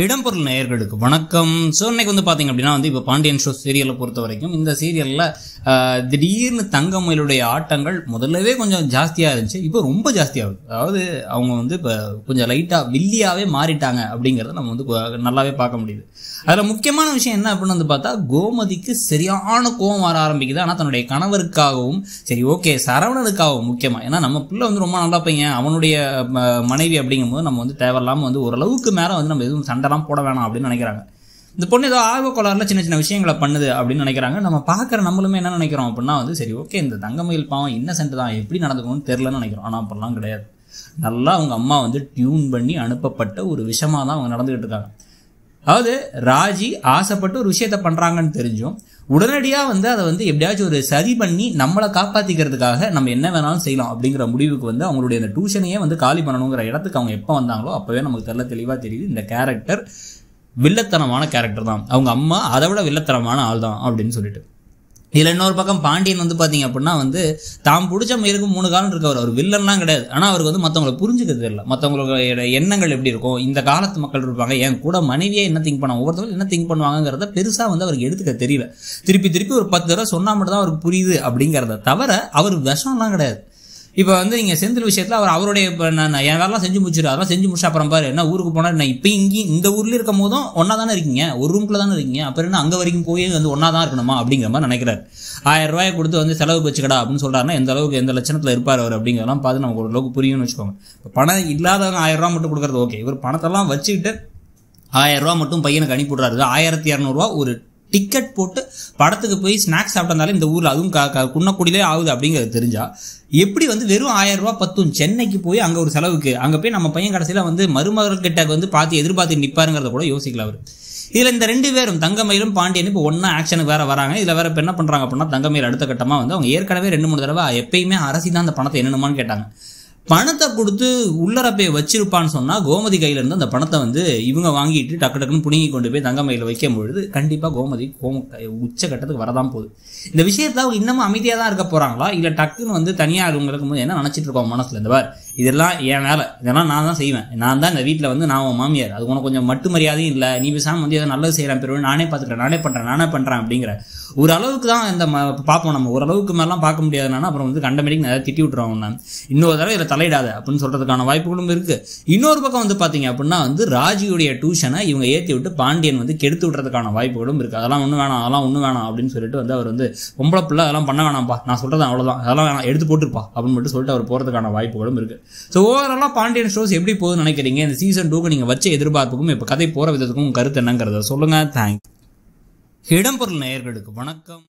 இடம்பொருள் நேயர்களுக்கு வணக்கம் ஸோ இன்னைக்கு வந்து பார்த்தீங்க அப்படின்னா வந்து இப்போ பாண்டியன் ஷோ சீரியலை பொறுத்த வரைக்கும் இந்த சீரியலில் திடீர்னு தங்கமயிலுடைய ஆட்டங்கள் முதல்லவே கொஞ்சம் ஜாஸ்தியாக இருந்துச்சு இப்போ ரொம்ப ஜாஸ்தியாகும் அதாவது அவங்க வந்து இப்போ கொஞ்சம் லைட்டாக வில்லியாகவே மாறிட்டாங்க அப்படிங்கிறத நம்ம வந்து நல்லாவே பார்க்க முடியுது அதில் முக்கியமான விஷயம் என்ன அப்படின்னு வந்து பார்த்தா கோமதிக்கு சரியான கோவம் வர ஆரம்பிக்குது ஆனால் தன்னுடைய கணவருக்காகவும் சரி ஓகே சரவணனுக்காகவும் முக்கியமாக ஏன்னா நம்ம பிள்ளை வந்து ரொம்ப நல்லா பையன் அவனுடைய மனைவி அப்படிங்கும்போது நம்ம வந்து தேவையில்லாமல் வந்து ஓரளவுக்கு மேலே வந்து நம்ம எதுவும் சண்டை சண்டைலாம் போட வேணாம் அப்படின்னு நினைக்கிறாங்க இந்த பொண்ணு ஏதோ கோளாறுல சின்ன சின்ன விஷயங்களை பண்ணுது அப்படின்னு நினைக்கிறாங்க நம்ம பார்க்குற நம்மளுமே என்ன நினைக்கிறோம் அப்படின்னா வந்து சரி ஓகே இந்த தங்கமயில் பாவம் சண்டை தான் எப்படி நடந்துக்கணும்னு தெரிலன்னு நினைக்கிறோம் ஆனால் அப்படிலாம் கிடையாது நல்லா அவங்க அம்மா வந்து டியூன் பண்ணி அனுப்பப்பட்ட ஒரு விஷமாக தான் அவங்க நடந்துக்கிட்டு இருக்காங்க அதாவது ராஜி ஆசைப்பட்டு ஒரு விஷயத்த பண்ணுறாங்கன்னு தெரிஞ்சும் உடனடியாக வந்து அதை வந்து எப்படியாச்சும் ஒரு சரி பண்ணி நம்மளை காப்பாற்றிக்கிறதுக்காக நம்ம என்ன வேணாலும் செய்யலாம் அப்படிங்கிற முடிவுக்கு வந்து அவங்களுடைய அந்த டியூஷனையே வந்து காலி பண்ணணுங்கிற இடத்துக்கு அவங்க எப்போ வந்தாங்களோ அப்போவே நமக்கு தெரியல தெளிவாக தெரியுது இந்த கேரக்டர் வில்லத்தனமான கேரக்டர் தான் அவங்க அம்மா அதை விட வில்லத்தனமான ஆள் தான் அப்படின்னு சொல்லிட்டு இதில் இன்னொரு பக்கம் பாண்டியன் வந்து பார்த்தீங்க அப்படின்னா வந்து தாம் பிடிச்ச மயிருக்கு மூணு காலம் இருக்கவர் அவர் வில்லன்லாம் கிடையாது ஆனால் அவருக்கு வந்து மற்றவங்களை புரிஞ்சுக்க தெரியல மற்றவங்களோட எண்ணங்கள் எப்படி இருக்கும் இந்த காலத்து மக்கள் இருப்பாங்க என் கூட மனைவியே என்ன திங்க் பண்ணாங்க ஒவ்வொருத்தரும் என்ன திங்க் பண்ணுவாங்கிறத பெருசாக வந்து அவருக்கு எடுத்துக்க தெரியல திருப்பி திருப்பி ஒரு பத்து தடவை சொன்னால் மட்டும் தான் அவருக்கு புரியுது அப்படிங்கிறத தவிர அவர் விஷம்லாம் கிடையாது இப்போ வந்து நீங்கள் செந்தில் விஷயத்தில் அவர் அவருடைய இப்போ நான் என் வேலைலாம் செஞ்சு முடிச்சிரு அதெல்லாம் செஞ்சு முடிச்சு அப்புறம் பாரு என்ன ஊருக்கு போனால் நான் இப்போ இங்கே இந்த ஊர்லேயே இருக்கும் போதும் ஒன்றா தானே இருக்கீங்க ஒரு ரூம்குள்ளே தானே இருக்கீங்க அப்புறம் என்ன அங்கே வரைக்கும் போய் வந்து ஒன்றா தான் இருக்கணுமா அப்படிங்கிற மாதிரி நினைக்கிறார் ஆயிரம் ரூபாயை கொடுத்து வந்து செலவு வச்சுக்கடா அப்படின்னு சொல்கிறாருன்னா எந்த அளவுக்கு எந்த லட்சணத்தில் இருப்பார் அவர் அப்படிங்கிறதெல்லாம் பார்த்து நமக்கு ஓரளவுக்கு புரியும்னு வச்சுக்கோங்க இப்போ பணம் இல்லாதவங்க ஆயிரம் ரூபா மட்டும் கொடுக்குறது ஓகே இவர் பணத்தெல்லாம் வச்சுக்கிட்டு ஆயிரம் ரூபா மட்டும் பையனுக்கு அனுப்பி விட்றாரு ஆயிரத்தி இரநூறுவா ஒரு டிக்கெட் போட்டு படத்துக்கு போய் ஸ்நாக்ஸ் சாப்பிட்டாலும் இந்த ஊரில் அதுவும் குன்னக்குடியிலே ஆகுது அப்படிங்கிறது தெரிஞ்சா எப்படி வந்து வெறும் ஆயிரம் ரூபா பத்தும் சென்னைக்கு போய் அங்கே ஒரு செலவுக்கு அங்கே போய் நம்ம பையன் கடைசியில் வந்து மருமகர்கிட்ட வந்து பார்த்து எதிர்பார்த்து நிற்பாருங்கிறத கூட யோசிக்கல அவர் இதில் இந்த ரெண்டு பேரும் தங்கமயிலும் பாண்டியன் இப்போ ஒன்றா ஆக்ஷனுக்கு வேறு வராங்க இதில் வேறு இப்போ என்ன பண்ணுறாங்க அப்படின்னா தங்கமயில் அடுத்த கட்டமாக வந்து அவங்க ஏற்கனவே ரெண்டு மூணு தடவை எப்பயுமே அரசி தான் அந்த பணத்தை என்னென்னமான்னு கேட்டாங்க பணத்தை கொடுத்து உள்ளர போய் வச்சிருப்பான்னு சொன்னால் கோமதி கையிலேருந்து அந்த பணத்தை வந்து இவங்க வாங்கிட்டு டக்கு டக்குன்னு பிடுங்கி கொண்டு போய் தங்கமயில வைக்கும் பொழுது கண்டிப்பாக கோமதி கோம உச்ச கட்டத்துக்கு வரதான் போகுது இந்த விஷயத்த அவங்க இன்னமும் அமைதியாக தான் இருக்க போகிறாங்களா இல்லை டக்குன்னு வந்து தனியாக இவங்களுக்கு போது என்ன நினச்சிட்டு இருக்கோம் மனசில் இந்த பார் இதெல்லாம் என் வேலை இதெல்லாம் நான் தான் செய்வேன் நான் தான் இந்த வீட்டில் வந்து நான் உன் மாமியார் அது உனக்கு கொஞ்சம் மட்டு மரியாதையும் இல்லை நீ பேசாமல் வந்து ஏதோ நல்லது செய்கிறேன் பெருவே நானே பார்த்துக்கிறேன் நானே பண்ணுறேன் நானே பண்ணுறேன் அப்படிங்கிற ஒரு அளவுக்கு தான் இந்த பார்ப்போம் நம்ம ஓரளவுக்கு மேலாம் பார்க்க முடியாதுன்னா அப்புறம் வந்து கண்டமேடிக்கு நிறைய திட்டி விட்டுருவாங்க நான் இன்னொரு தடவை இதில் தலையிடாத அப்படின்னு சொல்கிறதுக்கான வாய்ப்புகளும் இருக்குது இன்னொரு பக்கம் வந்து பார்த்தீங்க அப்படின்னா வந்து ராஜியுடைய டியூஷனை இவங்க ஏற்றி விட்டு பாண்டியன் வந்து கெடுத்து விடுறதுக்கான வாய்ப்புகளும் இருக்குது அதெல்லாம் ஒன்றும் வேணாம் அதெல்லாம் ஒன்றும் வேணாம் அப்படின்னு சொல்லிட்டு வந்து அவர் வந்து பொம்பளை பிள்ளை அதெல்லாம் பண்ண வேணாம்ப்பா நான் சொல்கிறது அவ்வளவுதான் அதெல்லாம் வேணாம் எடுத்து போட்டுருப்பா அப்படின்னு மட்டும் சொல்லிட்டு அவர் போகிறதுக்கான வாய்ப்புகளும் இருக்குது ஸோ ஓவராலாக பாண்டியன் ஷோஸ் எப்படி போகுதுன்னு நினைக்கிறீங்க இந்த சீசன் டூக்கு நீங்கள் வச்ச எதிர்பார்ப்புக்கும் இப்போ கதை போகிற விதத்துக்கும் கருத்து என்னங்கிறத சொல்லுங்கள் தேங்க்ஸ் இடம்பொருள் நேயர்களுக்கு வணக்கம்